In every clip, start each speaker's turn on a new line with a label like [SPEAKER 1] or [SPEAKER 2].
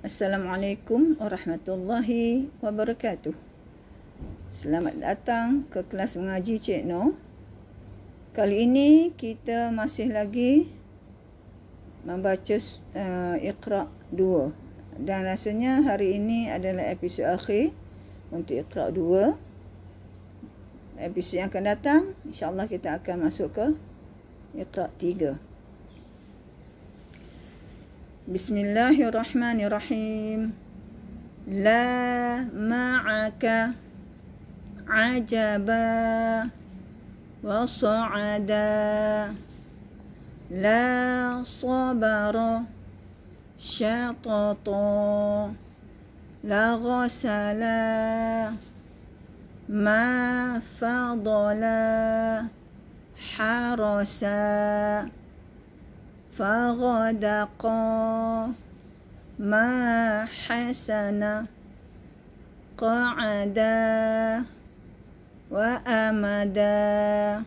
[SPEAKER 1] Assalamualaikum warahmatullahi wabarakatuh. Selamat datang ke kelas mengaji Cik Noh. Kali ini kita masih lagi membaca uh, Iqra' 2. Dan rasanya hari ini adalah episod akhir untuk Iqra' 2. Episod yang akan datang, insya-Allah kita akan masuk ke Iqra' 3. بسم الله الرحمن الرحيم لا معك عجبا وصعدا لا صبر شططا لا غسلا ما فضلا حرسا فغدقا ما حسن قعدا وأمدا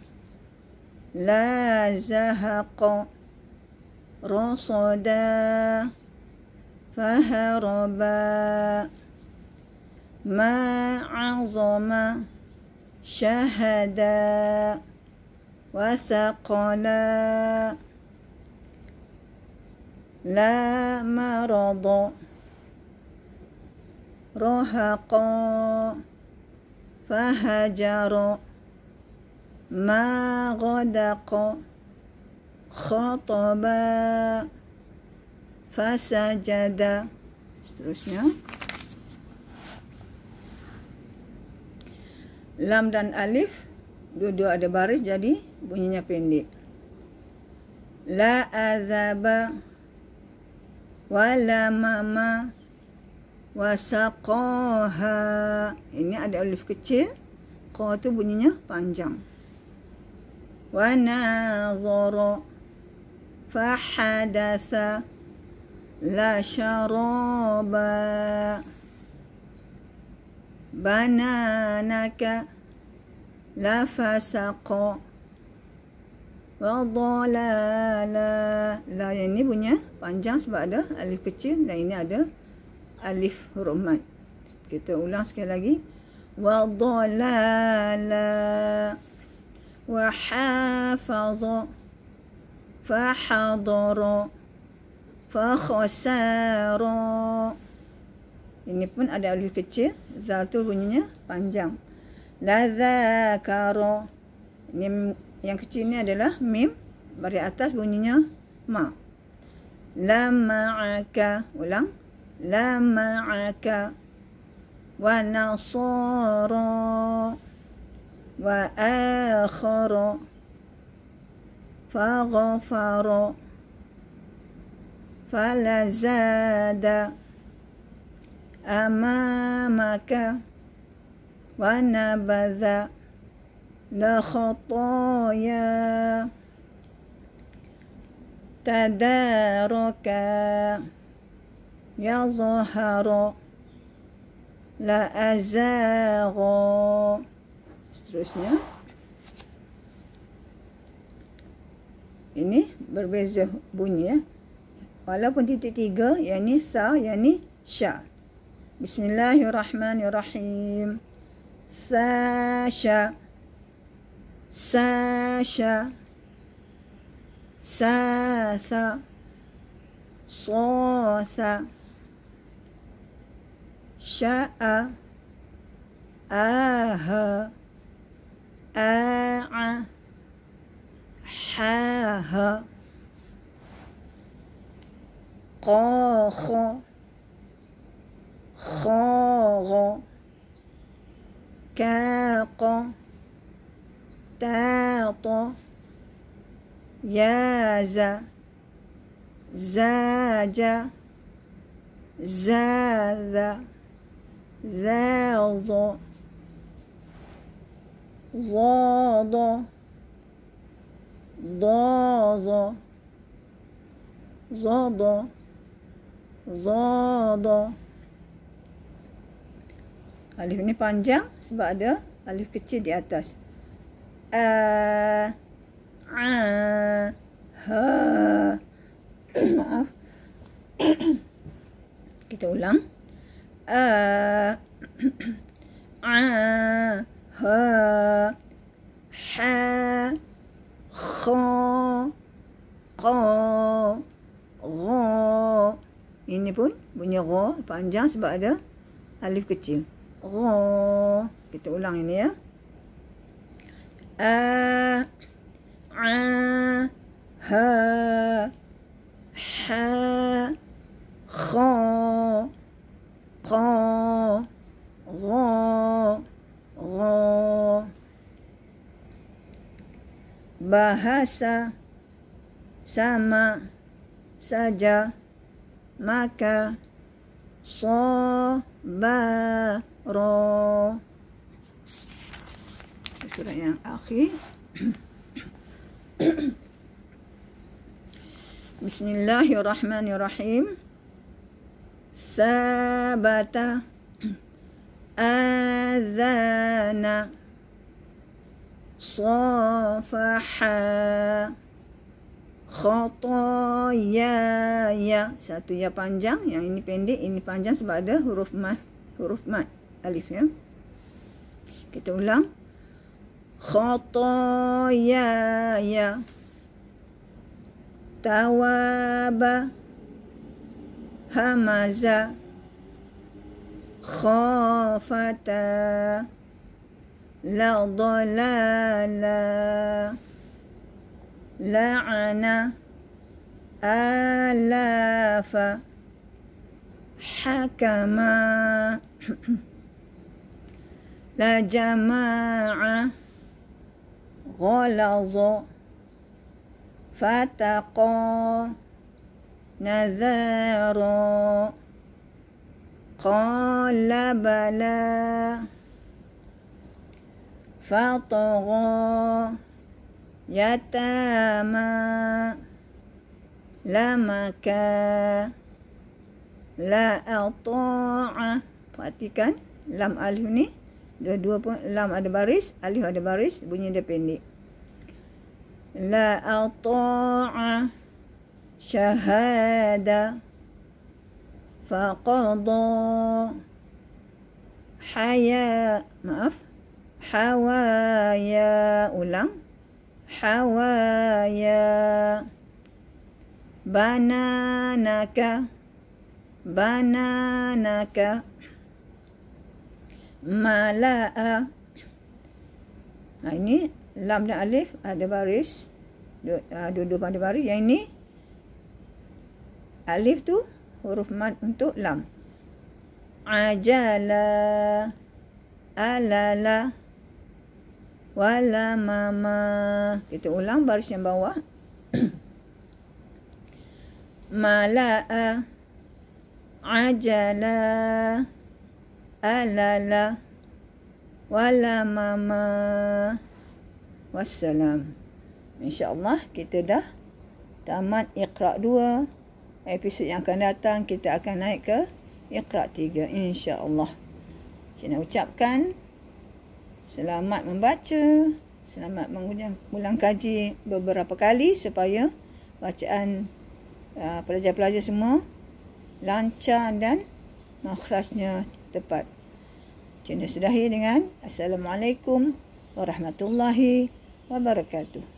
[SPEAKER 1] لا زهق رصدا فهربا ما عظم شهدا وثقلا La مرض رهق فهجر ma غدق خطب فسجد seterusnya. Lam dan alif dua-dua ada baris jadi bunyinya pendek. La azaba walamama wasaqaha ini ada alif kecil qa tu bunyinya panjang wa fa fahadatha la sharaba bananaka la fasaqa Wadolala. La yang ni bunyi panjang sebab ada alif kecil dan ini ada alif huruf mat. Kita ulang sekali lagi. Wadolala. Wahafadha. Fahadara. Fakhasara. Ini pun ada alif kecil. Zal tu bunyinya panjang. Lazakara. Ini yang kecil ni adalah mim bari atas bunyinya ma. Lama'aka. Ulang. Lama'aka. Wa nasara. Wa akhara. Faghafara. Falazada. Amamaka. Wa nabadha. Wa nabadha. لخطايا تدارك يظهر لا أزاغ seterusnya ini berbeza bunyi ya walaupun titik tiga yang ni sa yang ni sya Bismillahirrahmanirrahim sa sya ساشا ساثا صوثا شاء آها آع حاها قاخ خاغ كاق تعط ياز زاج زاذ ذاض ضاض ضاض ضاض ضاض Alif ni panjang sebab ada alif kecil di atas a a ha maaf kita ulang a a ha ha kha qa gha ini pun bunyi gha panjang sebab ada alif kecil gha kita ulang ini ya a a ha ha kha kha gha gha bahasa sama saja maka so ba ro surat yang akhir Bismillahirrahmanirrahim Sabata Azana Safaha Khotoyaya Satu ya panjang Yang ini pendek Ini panjang sebab ada huruf mat Huruf mat Alif ya Kita ulang خطاياي تواب همز خافتا لا ضلال لعن آلاف حكما لا جماعه غلظ فتقى نذارا قال بلى فطغى يتامى لمكا لا أطاع perhatikan لم ألهني dua, dua pun lam ada baris, alif ada baris, bunyi dia pendek. La ata'a syahada faqadha haya maaf hawaya ulang hawaya bananaka bananaka Mala'a. Ha, ini lam dan alif ada baris. Dua-dua pada baris. Yang ini alif tu huruf mat untuk lam. Ajala. Alala. Wala Kita ulang baris yang bawah. Mala'a. Ajala. Ajala alala wala mama wassalam insyaallah kita dah tamat iqra dua. episod yang akan datang kita akan naik ke iqra 3 insyaallah saya nak ucapkan selamat membaca selamat mengulang, kaji beberapa kali supaya bacaan uh, pelajar-pelajar semua lancar dan makhrajnya tepat. Cina sudahi dengan Assalamualaikum Warahmatullahi Wabarakatuh.